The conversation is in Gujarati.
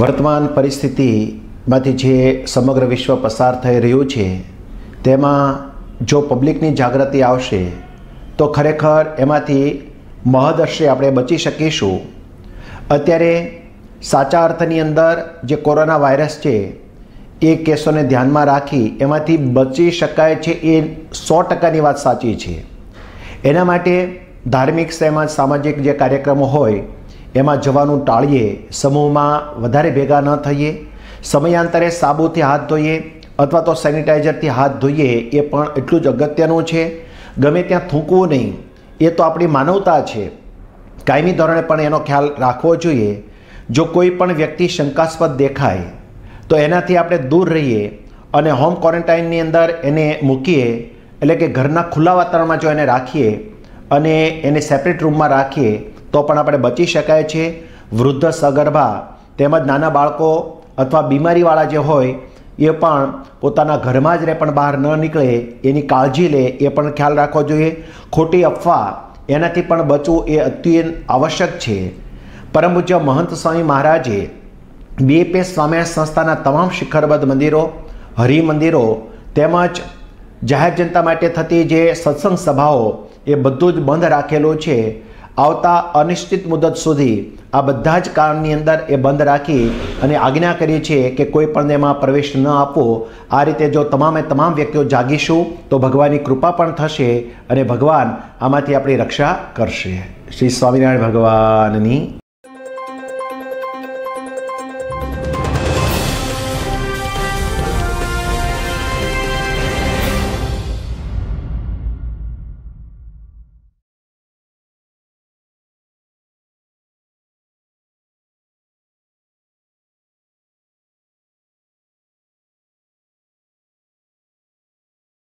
વર્તમાન પરિસ્થિતિમાંથી જે સમગ્ર વિશ્વ પસાર થઈ રહ્યું છે તેમાં જો પબ્લિકની જાગૃતિ આવશે તો ખરેખર એમાંથી મહદઅંશે આપણે બચી શકીશું અત્યારે સાચા અર્થની અંદર જે કોરોના વાયરસ છે એ કેસોને ધ્યાનમાં રાખી એમાંથી બચી શકાય છે એ સો ટકાની વાત સાચી છે એના માટે ધાર્મિક તેમજ સામાજિક જે કાર્યક્રમો હોય એમાં જવાનું ટાળીએ સમૂહમાં વધારે ભેગા ન થઈએ સમયાંતરે સાબુથી હાથ ધોઈએ અથવા તો સેનિટાઈઝરથી હાથ ધોઈએ એ પણ એટલું જ અગત્યનું છે ગમે ત્યાં થૂંકવું નહીં એ તો આપણી માનવતા છે કાયમી ધોરણે પણ એનો ખ્યાલ રાખવો જોઈએ જો કોઈ પણ વ્યક્તિ શંકાસ્પદ દેખાય તો એનાથી આપણે દૂર રહીએ અને હોમ ક્વોરન્ટાઇનની અંદર એને મૂકીએ એટલે કે ઘરના ખુલ્લા વાતાવરણમાં જો એને રાખીએ અને એને સેપરેટ રૂમમાં રાખીએ તો પણ આપણે બચી શકાય છે વૃદ્ધ સગર્ભા તેમજ નાના બાળકો અથવા બીમારીવાળા જે હોય એ પણ પોતાના ઘરમાં જ રહે પણ બહાર ન નીકળે એની કાળજી લે એ પણ ખ્યાલ રાખવો જોઈએ ખોટી અફવા એનાથી પણ બચવું એ અત્યંત આવશ્યક છે પરમ પૂજ્ય મહંત સ્વામી મહારાજે બે પે સ્વામી સંસ્થાના તમામ શિખરબદ્ધ મંદિરો હરિમંદિરો તેમજ જાહેર જનતા માટે થતી જે સત્સંગ સભાઓ એ બધું જ બંધ રાખેલું છે આવતા અનિશ્ચિત મુદત સુધી આ બધા જ કામની અંદર એ બંધ રાખી અને આજ્ઞા કરીએ છીએ કે કોઈ પણ એમાં પ્રવેશ ન આપવો આ રીતે જો તમામે તમામ વ્યક્તિઓ જાગીશું તો ભગવાનની કૃપા પણ થશે અને ભગવાન આમાંથી આપણી રક્ષા કરશે શ્રી સ્વામિનારાયણ ભગવાનની